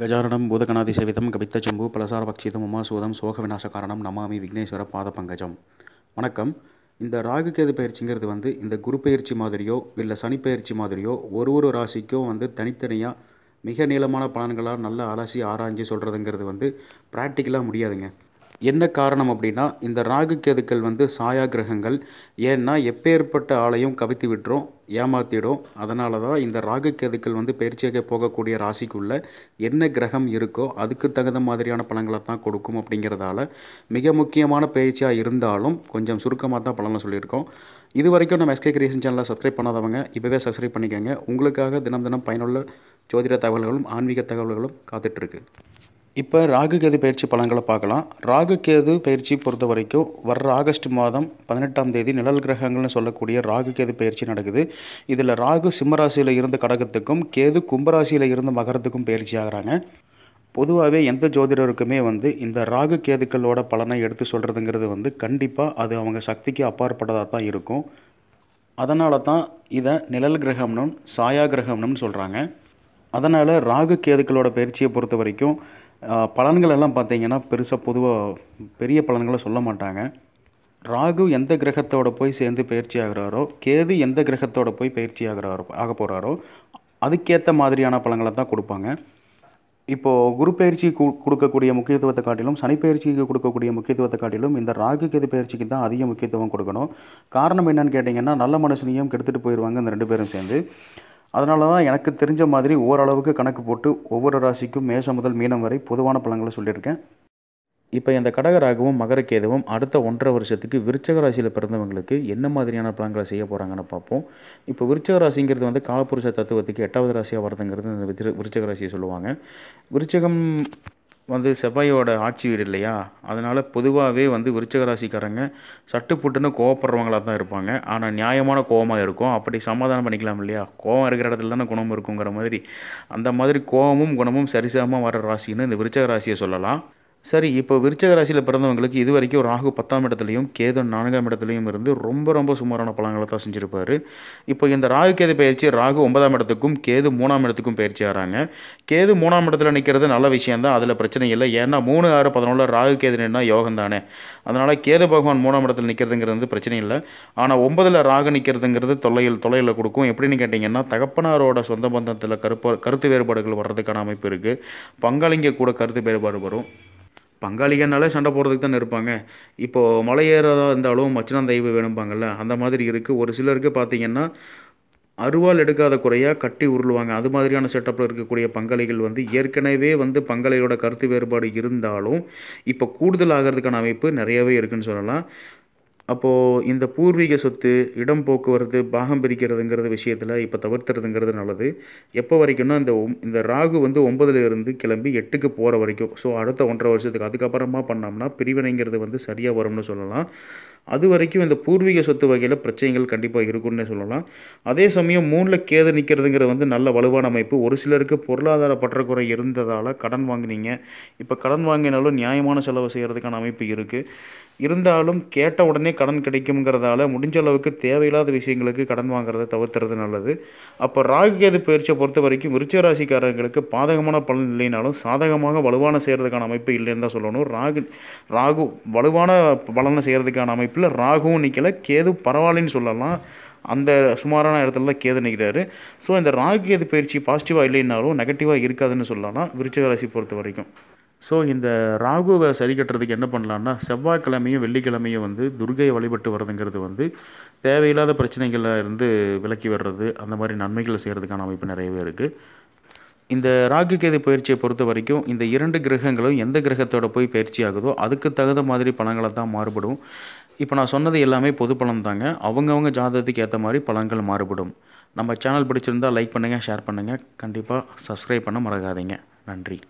கஜானனம் பூதகணாதி சேவிதம் கபித்த சம்பு பலசார பக்ஷிதம் உமாசூதம் சோக விநாச காரணம் நமாமி விக்னேஸ்வர பாத பங்கஜம் வணக்கம் இந்த ராகு கேது பயிற்சிங்கிறது வந்து இந்த குரு பயிற்சி மாதிரியோ இல்லை சனி பயிற்சி மாதிரியோ ஒரு ஒரு ராசிக்கும் வந்து தனித்தனியாக மிக நீளமான பலன்களாக நல்லா அலசி ஆராய்ஞ்சு சொல்கிறதுங்கிறது வந்து ப்ராக்டிக்கலாக முடியாதுங்க என்ன காரணம் அப்படின்னா இந்த ராகு கேதுக்கள் வந்து சாயா கிரகங்கள் ஏன்னா எப்பேற்பட்ட ஆலையும் கவித்து விட்டுரும் ஏமாத்திடும் அதனால தான் இந்த ராகு கேதுக்கள் வந்து பயிற்சியாக போகக்கூடிய ராசிக்குள்ளே என்ன கிரகம் இருக்கோ அதுக்கு தகுந்த மாதிரியான பலன்களை தான் கொடுக்கும் அப்படிங்கிறதால மிக முக்கியமான பயிற்சியாக இருந்தாலும் கொஞ்சம் சுருக்கமாக தான் பலனை சொல்லியிருக்கோம் இது வரைக்கும் நம்ம எஸ்கே கிரியேஷன் சேனலை சப்ஸ்கிரைப் பண்ணாதவங்க இப்போவே சப்ஸ்கிரைப் பண்ணிக்கோங்க உங்களுக்காக தினம் தினம் பயனுள்ள ஜோதிட தகவல்களும் ஆன்மீக தகவல்களும் காத்துட்ருக்கு இப்போ ராகு கேது பயிற்சி பலன்களை பார்க்கலாம் ராகு கேது பயிற்சி பொறுத்த வரைக்கும் வர்ற ஆகஸ்ட் மாதம் பதினெட்டாம் தேதி நிழல் கிரகங்கள்னு சொல்லக்கூடிய ராகு கேது பயிற்சி நடக்குது இதில் ராகு சிம்மராசியில் இருந்த கடகத்துக்கும் கேது கும்பராசியில் இருந்து மகரத்துக்கும் பயிற்சி ஆகிறாங்க பொதுவாகவே எந்த ஜோதிடருக்குமே வந்து இந்த ராகு கேதுக்களோட பலனை எடுத்து சொல்கிறதுங்கிறது வந்து கண்டிப்பாக அது அவங்க சக்திக்கு அப்பாற்பட்டதாக தான் இருக்கும் அதனால தான் இதை நிழல் கிரகம்னும் சாயா கிரகம்னும் சொல்கிறாங்க அதனால் ராகு கேதுக்களோட பயிற்சியை பொறுத்த வரைக்கும் பலன்கள் எல்லாம் பார்த்தீங்கன்னா பெருசாக பொதுவாக பெரிய பலன்களை சொல்ல மாட்டாங்க ராகு எந்த கிரகத்தோட போய் சேர்ந்து பயிற்சி ஆகிறாரோ கேது எந்த கிரகத்தோட போய் பயிற்சி ஆகிறாரோ ஆக போகிறாரோ அதுக்கேற்ற மாதிரியான பலன்களை தான் கொடுப்பாங்க இப்போது குரு பயிற்சி கொடுக்கக்கூடிய முக்கியத்துவத்தை காட்டிலும் சனி பயிற்சிக்கு கொடுக்கக்கூடிய முக்கியத்துவத்தை காட்டிலும் இந்த ராகு கேது பயிற்சிக்கு தான் அதிக முக்கியத்துவம் கொடுக்கணும் காரணம் என்னன்னு கேட்டிங்கன்னா நல்ல மனுஷனையும் கெடுத்துட்டு போயிடுவாங்க இந்த ரெண்டு பேரும் சேர்ந்து அதனால தான் எனக்கு தெரிஞ்ச மாதிரி ஓரளவுக்கு கணக்கு போட்டு ஒவ்வொரு ராசிக்கும் மேஷம் முதல் மீனம் வரை பொதுவான பலன்களை சொல்லியிருக்கேன் இப்போ இந்த கடகராகவும் மகரக்கேதுவும் அடுத்த ஒன்றரை வருஷத்துக்கு விருச்சக ராசியில் பிறந்தவங்களுக்கு என்ன மாதிரியான பலன்களை செய்ய போகிறாங்கன்னு பார்ப்போம் இப்போ விருச்சக ராசிங்கிறது வந்து காலப்புருஷ தத்துவத்துக்கு எட்டாவது ராசியாக வரதுங்கிறது இந்த விருச்சக ராசியை சொல்லுவாங்க விருச்சகம் வந்து செவ்வாயோட ஆட்சி வீடு இல்லையா அதனால் பொதுவாகவே வந்து விருச்சக ராசிக்காரங்க புட்டுன்னு கோவப்படுறவங்களாக தான் இருப்பாங்க ஆனால் நியாயமான கோவமாக இருக்கும் அப்படி சமாதானம் பண்ணிக்கலாம் இல்லையா கோவம் இருக்கிற இடத்துல தானே குணம் இருக்குங்கிற மாதிரி அந்த மாதிரி கோவமும் குணமும் சரிசமமாக வர ராசின்னு இந்த விருச்சக ராசியை சொல்லலாம் சரி இப்போ விருச்சக ராசியில் பிறந்தவங்களுக்கு இது வரைக்கும் ராகு பத்தாம் இடத்துலையும் கேதன் நான்காம் இடத்துலையும் இருந்து ரொம்ப ரொம்ப சுமாரான பலன்களை தான் செஞ்சுருப்பார் இப்போ இந்த ராகு கேது பயிற்சி ராகு ஒன்பதாம் இடத்துக்கும் கேது மூணாம் இடத்துக்கும் பயிற்சி ஆகிறாங்க கேது மூணாம் இடத்துல நிற்கிறது நல்ல விஷயம் தான் அதில் பிரச்சனை இல்லை ஏன்னா மூணு ஆறு பதினொன்றில் ராகு கேது நின்னா யோகம் தானே அதனால் கேது பகவான் மூணாம் இடத்துல நிற்கிறதுங்கிறது பிரச்சனை இல்லை ஆனால் ஒன்பதில் ராகு நிற்கிறதுங்கிறது தொலையில் தொலையில் கொடுக்கும் எப்படின்னு கேட்டிங்கன்னா தகப்பனாரோட சொந்த பந்தத்தில் கருப்ப கருத்து வேறுபாடுகள் வர்றதுக்கான அமைப்பு இருக்குது பங்காளிங்க கூட கருத்து வேறுபாடு வரும் பங்காளிகனாலே சண்டை போடுறதுக்கு தானே இருப்பாங்க இப்போது மலை ஏறதாக இருந்தாலும் மச்சினம் தெய்வம் வேணும்பாங்கள்ல அந்த மாதிரி இருக்குது ஒரு சிலருக்கு பார்த்திங்கன்னா அருவாள் எடுக்காத குறையாக கட்டி உருளுவாங்க அது மாதிரியான செட்டப்பில் இருக்கக்கூடிய பங்காளிகள் வந்து ஏற்கனவே வந்து பங்காளிகளோட கருத்து வேறுபாடு இருந்தாலும் இப்போ கூடுதல் ஆகிறதுக்கான அமைப்பு நிறையவே இருக்குதுன்னு சொல்லலாம் அப்போது இந்த பூர்வீக சொத்து இடம் போக்குவரத்து பாகம் பிரிக்கிறதுங்கிறது விஷயத்தில் இப்போ தவிர்த்துறதுங்கிறது நல்லது எப்போ வரைக்கும்னா இந்த இந்த ராகு வந்து ஒன்பதுலேருந்து கிளம்பி எட்டுக்கு போகிற வரைக்கும் ஸோ அடுத்த ஒன்றரை வருஷத்துக்கு அதுக்கப்புறமா பண்ணோம்னா பிரிவினைங்கிறது வந்து சரியாக வரும்னு சொல்லலாம் அது வரைக்கும் இந்த பூர்வீக சொத்து வகையில் பிரச்சனைகள் கண்டிப்பாக இருக்கும்னே சொல்லலாம் அதே சமயம் மூணில் கேது நிற்கிறதுங்கிறது வந்து நல்ல வலுவான அமைப்பு ஒரு சிலருக்கு பொருளாதார பற்றாக்குறை இருந்ததால் கடன் வாங்கினீங்க இப்போ கடன் வாங்கினாலும் நியாயமான செலவு செய்கிறதுக்கான அமைப்பு இருக்குது இருந்தாலும் கேட்ட உடனே கடன் கிடைக்குங்கிறதால முடிஞ்ச அளவுக்கு தேவையில்லாத விஷயங்களுக்கு கடன் வாங்குறதை தவிர்த்துறது நல்லது அப்போ ராகு கேது பயிற்சியை பொறுத்த வரைக்கும் விருச்ச ராசிக்காரர்களுக்கு பாதகமான பலன் இல்லைனாலும் சாதகமாக வலுவான செய்கிறதுக்கான அமைப்பு இல்லைன்னு தான் சொல்லணும் ராகு ராகு வலுவான பலனை செய்கிறதுக்கான அமைப்பு அமைப்பில் ராகுவும் நிற்கலை கேது பரவாயில்லன்னு சொல்லலாம் அந்த சுமாரான இடத்துல தான் கேது நிற்கிறாரு ஸோ இந்த ராகு கேது பயிற்சி பாசிட்டிவாக இல்லைன்னாலும் நெகட்டிவாக இருக்காதுன்னு சொல்லலாம் விருச்சக ராசி பொறுத்த வரைக்கும் ஸோ இந்த ராகுவை சரி கட்டுறதுக்கு என்ன பண்ணலான்னா செவ்வாய்க்கிழமையும் வெள்ளிக்கிழமையும் வந்து துர்கையை வழிபட்டு வர்றதுங்கிறது வந்து தேவையில்லாத பிரச்சனைகளில் இருந்து விலக்கி வர்றது அந்த மாதிரி நன்மைகளை செய்கிறதுக்கான அமைப்பு நிறையவே இருக்குது இந்த ராகு கேது பயிற்சியை பொறுத்த வரைக்கும் இந்த இரண்டு கிரகங்களும் எந்த கிரகத்தோட போய் பயிற்சி ஆகுதோ அதுக்கு தகுந்த மாதிரி பலன்களை தான் மாறுபடும் இப்போ நான் சொன்னது எல்லாமே பொது பலன் தாங்க அவங்கவுங்க ஜாதகத்துக்கு ஏற்ற மாதிரி பலன்கள் மாறுபடும் நம்ம சேனல் பிடிச்சிருந்தால் லைக் பண்ணுங்கள் ஷேர் பண்ணுங்கள் கண்டிப்பாக சப்ஸ்கிரைப் பண்ண மறக்காதீங்க நன்றி